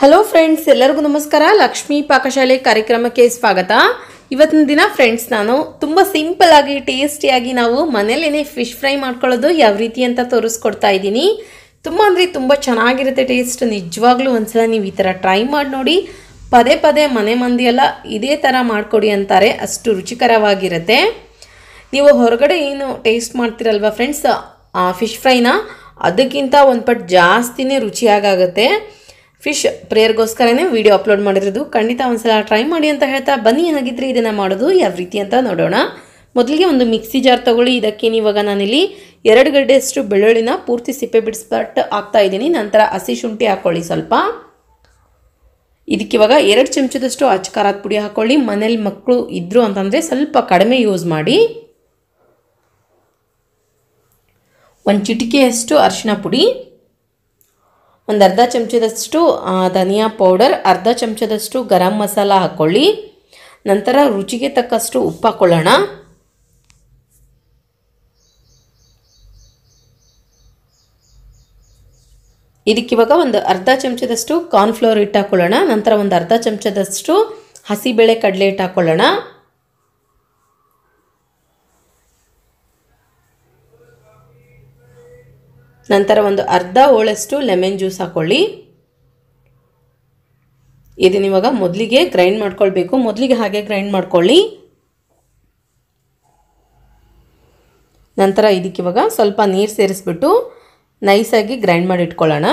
hello friends ಎಲ್ಲರಿಗೂ ನಮಸ್ಕಾರ ಲಕ್ಷ್ಮೀ ಪಾಕಶಾಲೆ ಕಾರ್ಯಕ್ರಮಕ್ಕೆ ಸ್ವಾಗತ ಇವತ್ತಿನ ದಿನ ಫ್ರೆಂಡ್ಸ್ ನಾನು ತುಂಬ ಸಿಂಪಲ್ ಆಗಿ ಟೇಸ್ಟಿಯಾಗಿ ನಾವು ಮನೇಲೇ ಫಿಶ್ ಫ್ರೈ ಮಾಡ್ಕೊಳ್ಳೋದು ಯಾವ ರೀತಿ ಅಂತ ತೋರಿಸ್ಕೊಡ್ತಾ ಇದ್ದೀನಿ ತುಂಬ ಅಂದರೆ ತುಂಬ ಚೆನ್ನಾಗಿರುತ್ತೆ ಟೇಸ್ಟ್ ನಿಜವಾಗ್ಲೂ ಒಂದ್ಸಲ ನೀವು ಈ ಥರ ಟ್ರೈ ಮಾಡಿ ನೋಡಿ ಪದೇ ಪದೇ ಮನೆ ಮಂದಿಯೆಲ್ಲ ಇದೇ ಥರ ಮಾಡಿಕೊಡಿ ಅಂತಾರೆ ಅಷ್ಟು ರುಚಿಕರವಾಗಿರುತ್ತೆ ನೀವು ಹೊರಗಡೆ ಏನು ಟೇಸ್ಟ್ ಮಾಡ್ತೀರಲ್ವ ಫ್ರೆಂಡ್ಸ್ ಆ ಫಿಶ್ ಫ್ರೈನ ಅದಕ್ಕಿಂತ ಒಂದು ಪಟ್ ಜಾಸ್ತಿನೇ ರುಚಿಯಾಗುತ್ತೆ ಫಿಶ್ ಪ್ರೇಯರ್ಗೋಸ್ಕರನೇ ವಿಡಿಯೋ ಅಪ್ಲೋಡ್ ಮಾಡಿರೋದು ಖಂಡಿತ ಒಂದ್ಸಲ ಟ್ರೈ ಮಾಡಿ ಅಂತ ಹೇಳ್ತಾ ಬನ್ನಿ ಹಾಗಿದ್ರೆ ಇದನ್ನು ಮಾಡೋದು ಯಾವ ರೀತಿ ಅಂತ ನೋಡೋಣ ಮೊದಲಿಗೆ ಒಂದು ಮಿಕ್ಸಿ ಜಾರ್ ತೊಗೊಳ್ಳಿ ಇದಕ್ಕೇನು ಇವಾಗ ನಾನಿಲ್ಲಿ ಎರಡು ಗಡ್ಡೆಯಷ್ಟು ಬೆಳ್ಳುಳ್ಳಿನ ಪೂರ್ತಿ ಸಿಪ್ಪೆ ಬಿಡಿಸ್ಬಿಟ್ಟು ಹಾಕ್ತಾ ಇದ್ದೀನಿ ನಂತರ ಹಸಿ ಶುಂಠಿ ಹಾಕ್ಕೊಳ್ಳಿ ಸ್ವಲ್ಪ ಇದಕ್ಕಿವಾಗ ಎರಡು ಚಮಚದಷ್ಟು ಅಚ್ಚ ಖಾರದ ಪುಡಿ ಹಾಕ್ಕೊಳ್ಳಿ ಮನೇಲಿ ಮಕ್ಕಳು ಇದ್ರು ಅಂತಂದರೆ ಸ್ವಲ್ಪ ಕಡಿಮೆ ಯೂಸ್ ಮಾಡಿ ಒಂದು ಚಿಟಿಕೆಯಷ್ಟು ಅರಿಶಿನ ಪುಡಿ ಒಂದು ಅರ್ಧ ಚಮಚದಷ್ಟು ಧನಿಯಾ ಪೌಡರ್ ಅರ್ಧ ಚಮಚದಷ್ಟು ಗರಂ ಮಸಾಲ ಹಾಕ್ಕೊಳ್ಳಿ ನಂತರ ರುಚಿಗೆ ತಕ್ಕಷ್ಟು ಉಪ್ಪು ಹಾಕ್ಕೊಳ್ಳೋಣ ಇದಕ್ಕಿವಾಗ ಒಂದು ಅರ್ಧ ಚಮಚದಷ್ಟು ಕಾರ್ನ್ಫ್ಲೋರ್ ಇಟ್ಟು ಹಾಕ್ಕೊಳ್ಳೋಣ ನಂತರ ಒಂದು ಅರ್ಧ ಚಮಚದಷ್ಟು ಹಸಿಬೇಳೆ ಕಡಲೆ ಹಿಟ್ಟು ಹಾಕ್ಕೊಳ್ಳೋಣ ನಂತರ ಒಂದು ಅರ್ಧ ಹೋಳಷ್ಟು ಲೆಮನ್ ಜ್ಯೂಸ್ ಹಾಕ್ಕೊಳ್ಳಿ ಇದನ್ನ ಮೊದಲಿಗೆ ಗ್ರೈಂಡ್ ಮಾಡ್ಕೊಳ್ಬೇಕು ಮೊದಲಿಗೆ ಹಾಗೆ ಗ್ರೈಂಡ್ ಮಾಡ್ಕೊಳ್ಳಿ ನಂತರ ಇದಕ್ಕೆ ಇವಾಗ ಸ್ವಲ್ಪ ನೀರು ಸೇರಿಸ್ಬಿಟ್ಟು ನೈಸಾಗಿ ಗ್ರೈಂಡ್ ಮಾಡಿ ಇಟ್ಕೊಳ್ಳೋಣ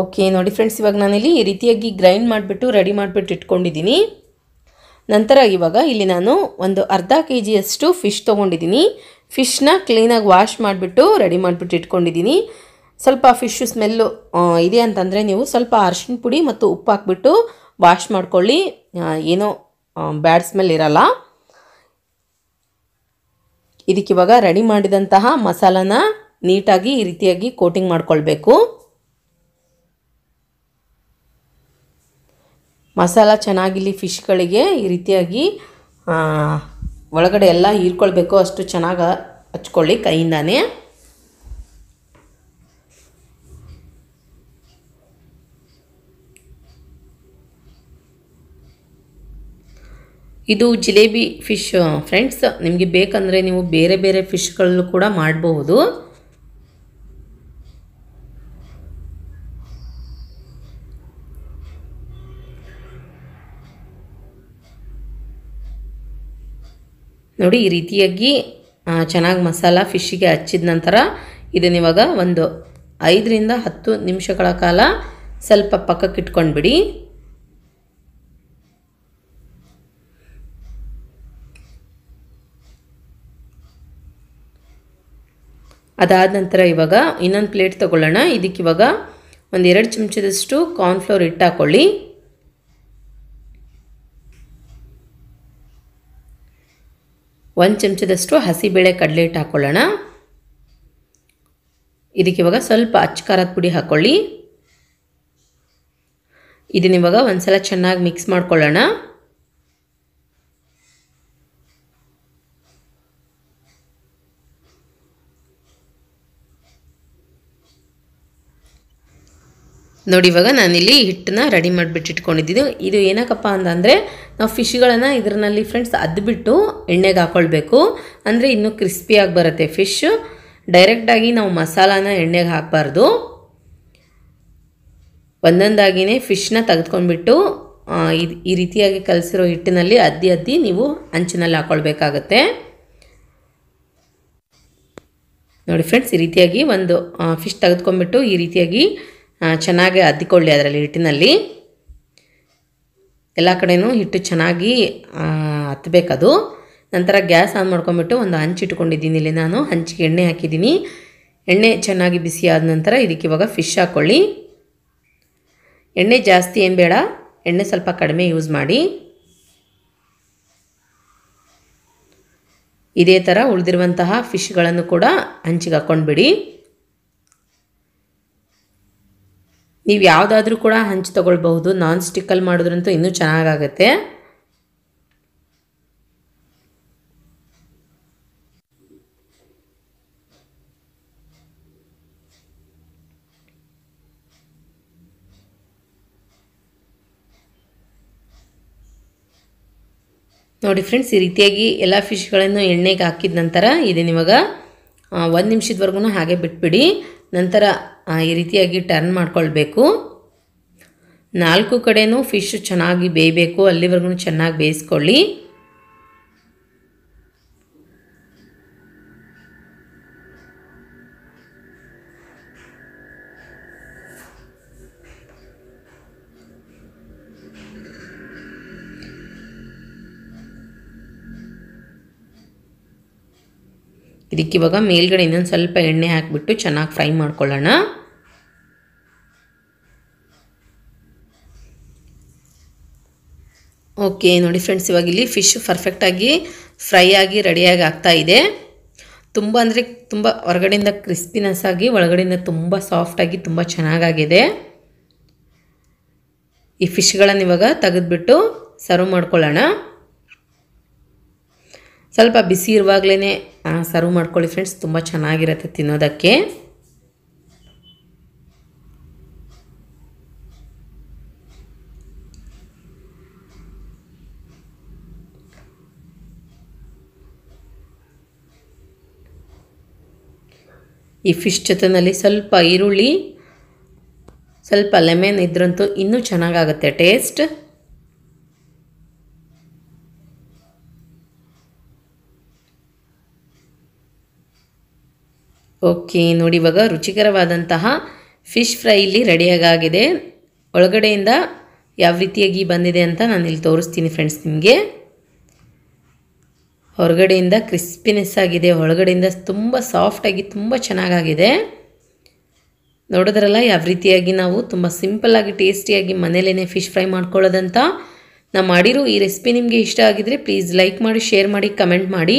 ಓಕೆ ನೋಡಿ ಫ್ರೆಂಡ್ಸ್ ಇವಾಗ ನಾನಿಲ್ಲಿ ಈ ರೀತಿಯಾಗಿ ಗ್ರೈಂಡ್ ಮಾಡಿಬಿಟ್ಟು ರೆಡಿ ಮಾಡಿಬಿಟ್ಟು ಇಟ್ಕೊಂಡಿದ್ದೀನಿ ನಂತರ ಇವಾಗ ಇಲ್ಲಿ ನಾನು ಒಂದು ಅರ್ಧ ಕೆ ಜಿಯಷ್ಟು ಫಿಶ್ ತೊಗೊಂಡಿದ್ದೀನಿ ಫಿಶ್ನ ಕ್ಲೀನಾಗಿ ವಾಶ್ ಮಾಡಿಬಿಟ್ಟು ರೆಡಿ ಮಾಡಿಬಿಟ್ಟು ಇಟ್ಕೊಂಡಿದ್ದೀನಿ ಸ್ವಲ್ಪ ಫಿಶ್ಶು ಸ್ಮೆಲ್ಲು ಇದೆ ಅಂತಂದರೆ ನೀವು ಸ್ವಲ್ಪ ಅರ್ಶಿಣ ಪುಡಿ ಮತ್ತು ಉಪ್ಪು ಹಾಕ್ಬಿಟ್ಟು ವಾಶ್ ಮಾಡ್ಕೊಳ್ಳಿ ಏನೋ ಬ್ಯಾಡ್ ಸ್ಮೆಲ್ ಇರಲ್ಲ ಇದಕ್ಕಿವಾಗ ರೆಡಿ ಮಾಡಿದಂತಹ ಮಸಾಲಾನ ನೀಟಾಗಿ ಈ ರೀತಿಯಾಗಿ ಕೋಟಿಂಗ್ ಮಾಡ್ಕೊಳ್ಬೇಕು ಮಸಾಲ ಚೆನ್ನಾಗಿಲ್ಲಿ ಫಿಶ್ಗಳಿಗೆ ಈ ರೀತಿಯಾಗಿ ಒಳಗಡೆ ಎಲ್ಲ ಹೀರ್ಕೊಳ್ಬೇಕು ಅಷ್ಟು ಚೆನ್ನಾಗಿ ಹಚ್ಕೊಳ್ಳಿ ಕೈಯಿಂದಾನೆ ಇದು ಜಿಲೇಬಿ ಫಿಶ್ ಫ್ರೆಂಡ್ಸ್ ನಿಮಗೆ ಬೇಕಂದರೆ ನೀವು ಬೇರೆ ಬೇರೆ ಫಿಶ್ಗಳಲ್ಲೂ ಕೂಡ ಮಾಡಬಹುದು ನೋಡಿ ಈ ರೀತಿಯಾಗಿ ಚೆನ್ನಾಗಿ ಮಸಾಲ ಫಿಶ್ಶಿಗೆ ಹಚ್ಚಿದ ನಂತರ ಇದನ್ನಿವಾಗ ಒಂದು ಐದರಿಂದ ಹತ್ತು ನಿಮಿಷಗಳ ಕಾಲ ಸ್ವಲ್ಪ ಪಕ್ಕಕ್ಕೆ ಇಟ್ಕೊಂಡ್ಬಿಡಿ ಅದಾದ ನಂತರ ಇವಾಗ ಇನ್ನೊಂದು ಪ್ಲೇಟ್ ತೊಗೊಳ್ಳೋಣ ಇದಕ್ಕಿವಾಗ ಒಂದೆರಡು ಚಮಚದಷ್ಟು ಕಾರ್ನ್ಫ್ಲೋರ್ ಹಿಟ್ಟು ಹಾಕ್ಕೊಳ್ಳಿ ಒಂದು ಚಮಚದಷ್ಟು ಹಸಿಬೇಳೆ ಕಡಲೆ ಹಿಟ್ಟು ಹಾಕ್ಕೊಳ್ಳೋಣ ಇದಕ್ಕೆ ಇವಾಗ ಸ್ವಲ್ಪ ಅಚ್ಚ ಖಾರದ ಪುಡಿ ಹಾಕ್ಕೊಳ್ಳಿ ಇದನ್ನಿವಾಗ ಒಂದು ಸಲ ಚೆನ್ನಾಗಿ ಮಿಕ್ಸ್ ಮಾಡ್ಕೊಳ್ಳೋಣ ನೋಡಿ ಇವಾಗ ನಾನಿಲ್ಲಿ ಹಿಟ್ಟನ್ನ ರೆಡಿ ಮಾಡಿಬಿಟ್ಟಿಟ್ಕೊಂಡಿದ್ದೀನಿ ಇಟ್ಕೊಂಡಿದ್ದೀನಿ ಇದು ಏನಕ್ಕಪ್ಪ ಅಂತಂದರೆ ನಾವು ಫಿಶ್ಗಳನ್ನು ಇದರಲ್ಲಿ ಫ್ರೆಂಡ್ಸ್ ಅದ್ಬಿಟ್ಟು ಎಣ್ಣೆಗೆ ಹಾಕ್ಕೊಳ್ಬೇಕು ಅಂದರೆ ಇನ್ನೂ ಕ್ರಿಸ್ಪಿಯಾಗಿ ಬರುತ್ತೆ ಫಿಶ್ ಡೈರೆಕ್ಟಾಗಿ ನಾವು ಮಸಾಲಾನ ಎಣ್ಣೆಗೆ ಹಾಕಬಾರ್ದು ಒಂದೊಂದಾಗಿಯೇ ಫಿಶ್ನ ತೆಗೆದುಕೊಂಡ್ಬಿಟ್ಟು ಈ ರೀತಿಯಾಗಿ ಕಲಸಿರೋ ಹಿಟ್ಟಿನಲ್ಲಿ ಅದ್ದಿ ಅದ್ದಿ ನೀವು ಅಂಚಿನಲ್ಲಿ ಹಾಕ್ಕೊಳ್ಬೇಕಾಗತ್ತೆ ನೋಡಿ ಫ್ರೆಂಡ್ಸ್ ಈ ರೀತಿಯಾಗಿ ಒಂದು ಫಿಶ್ ತೆಗೆದುಕೊಂಡ್ಬಿಟ್ಟು ಈ ರೀತಿಯಾಗಿ ಚೆನ್ನಾಗಿ ಅದ್ದಿಕೊಳ್ಳಿ ಅದರಲ್ಲಿ ಹಿಟ್ಟಿನಲ್ಲಿ ಎಲ್ಲ ಕಡೆಯೂ ಹಿಟ್ಟು ಚೆನ್ನಾಗಿ ಹತ್ತಬೇಕದು ನಂತರ ಗ್ಯಾಸ್ ಆನ್ ಮಾಡ್ಕೊಂಬಿಟ್ಟು ಒಂದು ಇಟ್ಕೊಂಡಿದ್ದೀನಿ ಇಲ್ಲಿ ನಾನು ಹಂಚಿಗೆ ಎಣ್ಣೆ ಹಾಕಿದ್ದೀನಿ ಎಣ್ಣೆ ಚೆನ್ನಾಗಿ ಬಿಸಿ ಆದ ನಂತರ ಇದಕ್ಕೆ ಇವಾಗ ಫಿಶ್ ಹಾಕ್ಕೊಳ್ಳಿ ಎಣ್ಣೆ ಜಾಸ್ತಿ ಏನು ಬೇಡ ಎಣ್ಣೆ ಸ್ವಲ್ಪ ಕಡಿಮೆ ಯೂಸ್ ಮಾಡಿ ಇದೇ ಥರ ಉಳಿದಿರುವಂತಹ ಫಿಶ್ಗಳನ್ನು ಕೂಡ ಹಂಚಿಗೆ ಹಾಕ್ಕೊಂಡ್ಬಿಡಿ ನೀವು ಯಾವುದಾದ್ರೂ ಕೂಡ ಹಂಚಿ ತಗೊಳ್ಬಹುದು ನಾನ್ ಸ್ಟಿಕ್ಕಲ್ಲಿ ಮಾಡಿದ್ರಂತೂ ಇನ್ನೂ ಚೆನ್ನಾಗಾಗತ್ತೆ ನೋಡಿ ಫ್ರೆಂಡ್ಸ್ ಈ ರೀತಿಯಾಗಿ ಎಲ್ಲ ಫಿಶ್ಗಳನ್ನು ಎಣ್ಣೆಗೆ ಹಾಕಿದ ನಂತರ ಇದು ನಿಮಗೆ ಒಂದು ನಿಮಿಷದವರೆಗೂ ಹಾಗೆ ಬಿಟ್ಬಿಡಿ ನಂತರ ಈ ರೀತಿಯಾಗಿ ಟರ್ನ್ ಮಾಡ್ಕೊಳ್ಬೇಕು ನಾಲ್ಕು ಕಡೆಯೂ ಫಿಶ್ ಚೆನ್ನಾಗಿ ಬೇಯಬೇಕು ಅಲ್ಲಿವರೆಗೂ ಚೆನ್ನಾಗಿ ಬೇಯಿಸ್ಕೊಳ್ಳಿ ಇದಕ್ಕೆ ಇವಾಗ ಮೇಲ್ಗಡೆ ಇನ್ನೊಂದು ಸ್ವಲ್ಪ ಎಣ್ಣೆ ಹಾಕಿಬಿಟ್ಟು ಚೆನ್ನಾಗಿ ಫ್ರೈ ಮಾಡ್ಕೊಳ್ಳೋಣ ಓಕೆ ನೋಡಿ ಫ್ರೆಂಡ್ಸ್ ಇವಾಗ ಇಲ್ಲಿ ಫಿಶ್ ಪರ್ಫೆಕ್ಟಾಗಿ ಫ್ರೈ ಆಗಿ ರೆಡಿಯಾಗಿ ಆಗ್ತಾ ಇದೆ ತುಂಬ ಅಂದರೆ ತುಂಬ ಹೊರಗಡೆಯಿಂದ ಕ್ರಿಸ್ಪಿನೆಸ್ ಆಗಿ ಒಳಗಡೆಯಿಂದ ತುಂಬ ಸಾಫ್ಟಾಗಿ ತುಂಬ ಚೆನ್ನಾಗಾಗಿದೆ ಈ ಫಿಶ್ಗಳನ್ನು ಇವಾಗ ತೆಗೆದುಬಿಟ್ಟು ಸರ್ವ್ ಮಾಡ್ಕೊಳ್ಳೋಣ ಸ್ವಲ್ಪ ಬಿಸಿ ಇರುವಾಗಲೇ ಸರ್ವ್ ಮಾಡ್ಕೊಳ್ಳಿ ಫ್ರೆಂಡ್ಸ್ ತುಂಬ ಚೆನ್ನಾಗಿರುತ್ತೆ ತಿನ್ನೋದಕ್ಕೆ ಈ ಫಿಶ್ ಜೊತೆಯಲ್ಲಿ ಸ್ವಲ್ಪ ಈರುಳ್ಳಿ ಸ್ವಲ್ಪ ಲೆಮೆನ್ ಇದ್ರಂತೂ ಇನ್ನೂ ಚೆನ್ನಾಗಾಗುತ್ತೆ ಟೇಸ್ಟ್ ಓಕೆ ನೋಡಿ ಇವಾಗ ರುಚಿಕರವಾದಂತಹ ಫಿಶ್ ಫ್ರೈ ಇಲ್ಲಿ ರೆಡಿಯಾಗಿದೆ ಒಳಗಡೆಯಿಂದ ಯಾವ ರೀತಿಯಾಗಿ ಬಂದಿದೆ ಅಂತ ನಾನು ಇಲ್ಲಿ ತೋರಿಸ್ತೀನಿ ಫ್ರೆಂಡ್ಸ್ ನಿಮಗೆ ಹೊರಗಡೆಯಿಂದ ಕ್ರಿಸ್ಪಿನೆಸ್ ಆಗಿದೆ ಒಳಗಡೆಯಿಂದ ತುಂಬ ಸಾಫ್ಟಾಗಿ ತುಂಬ ಚೆನ್ನಾಗಾಗಿದೆ ನೋಡಿದ್ರಲ್ಲ ಯಾವ ರೀತಿಯಾಗಿ ನಾವು ತುಂಬ ಸಿಂಪಲ್ಲಾಗಿ ಟೇಸ್ಟಿಯಾಗಿ ಮನೇಲೇ ಫಿಶ್ ಫ್ರೈ ಮಾಡ್ಕೊಳ್ಳೋದಂತ ನಾ ಮಾಡಿರೋ ಈ ರೆಸಿಪಿ ನಿಮಗೆ ಇಷ್ಟ ಆಗಿದರೆ ಪ್ಲೀಸ್ ಲೈಕ್ ಮಾಡಿ ಶೇರ್ ಮಾಡಿ ಕಮೆಂಟ್ ಮಾಡಿ